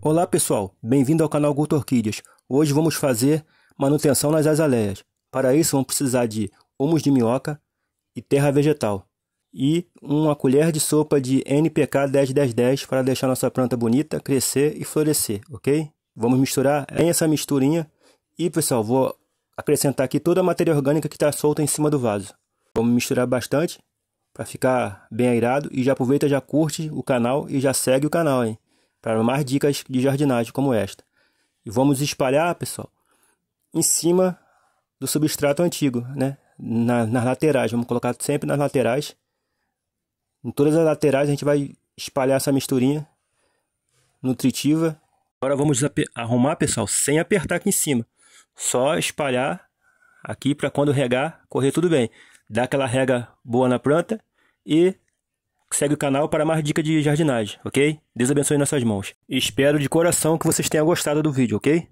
Olá pessoal, bem-vindo ao canal Guto Orquídeas. Hoje vamos fazer manutenção nas azaleias. Para isso vamos precisar de humus de minhoca e terra vegetal. E uma colher de sopa de NPK 10-10-10 para deixar nossa planta bonita, crescer e florescer, ok? Vamos misturar bem essa misturinha. E pessoal, vou acrescentar aqui toda a matéria orgânica que está solta em cima do vaso. Vamos misturar bastante para ficar bem airado e já aproveita, já curte o canal e já segue o canal, hein? para mais dicas de jardinagem como esta. E vamos espalhar, pessoal, em cima do substrato antigo, né? Na, nas laterais, vamos colocar sempre nas laterais. Em todas as laterais a gente vai espalhar essa misturinha nutritiva. Agora vamos arrumar, pessoal, sem apertar aqui em cima. Só espalhar aqui para quando regar, correr tudo bem. Dá aquela rega boa na planta e segue o canal para mais dicas de jardinagem, ok? Deus abençoe nossas mãos. Espero de coração que vocês tenham gostado do vídeo, ok?